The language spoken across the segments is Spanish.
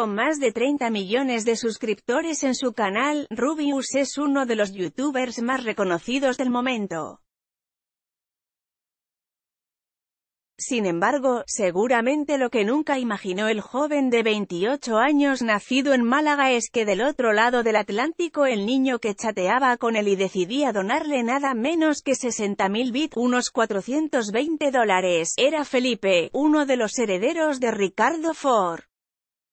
Con más de 30 millones de suscriptores en su canal, Rubius es uno de los youtubers más reconocidos del momento. Sin embargo, seguramente lo que nunca imaginó el joven de 28 años nacido en Málaga es que del otro lado del Atlántico el niño que chateaba con él y decidía donarle nada menos que 60.000 bits, unos 420 dólares, era Felipe, uno de los herederos de Ricardo Ford.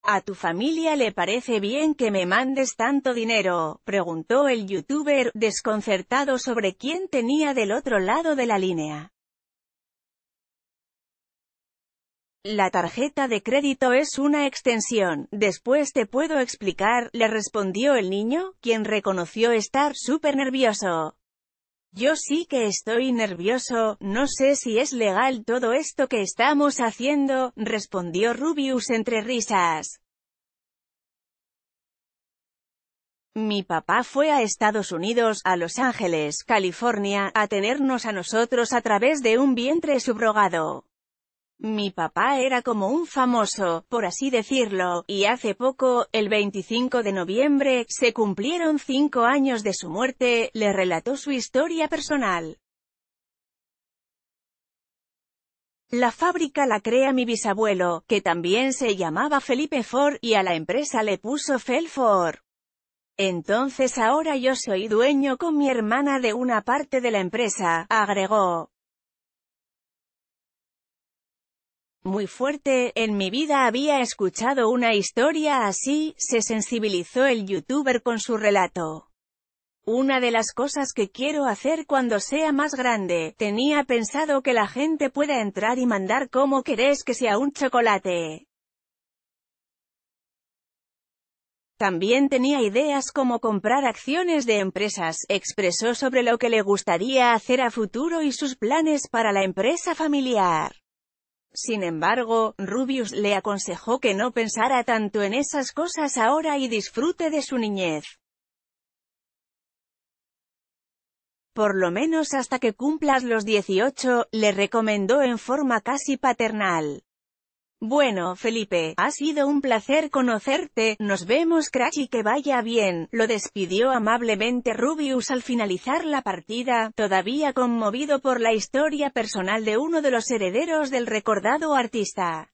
¿A tu familia le parece bien que me mandes tanto dinero? preguntó el youtuber, desconcertado sobre quién tenía del otro lado de la línea. La tarjeta de crédito es una extensión, después te puedo explicar, le respondió el niño, quien reconoció estar súper nervioso. Yo sí que estoy nervioso, no sé si es legal todo esto que estamos haciendo, respondió Rubius entre risas. Mi papá fue a Estados Unidos, a Los Ángeles, California, a tenernos a nosotros a través de un vientre subrogado. Mi papá era como un famoso, por así decirlo, y hace poco, el 25 de noviembre, se cumplieron cinco años de su muerte, le relató su historia personal. La fábrica la crea mi bisabuelo, que también se llamaba Felipe Ford, y a la empresa le puso Felfor. Entonces ahora yo soy dueño con mi hermana de una parte de la empresa, agregó. muy fuerte, en mi vida había escuchado una historia así, se sensibilizó el youtuber con su relato. Una de las cosas que quiero hacer cuando sea más grande, tenía pensado que la gente pueda entrar y mandar como querés que sea un chocolate. También tenía ideas como comprar acciones de empresas, expresó sobre lo que le gustaría hacer a futuro y sus planes para la empresa familiar. Sin embargo, Rubius le aconsejó que no pensara tanto en esas cosas ahora y disfrute de su niñez. Por lo menos hasta que cumplas los 18, le recomendó en forma casi paternal. Bueno, Felipe, ha sido un placer conocerte, nos vemos crack y que vaya bien, lo despidió amablemente Rubius al finalizar la partida, todavía conmovido por la historia personal de uno de los herederos del recordado artista.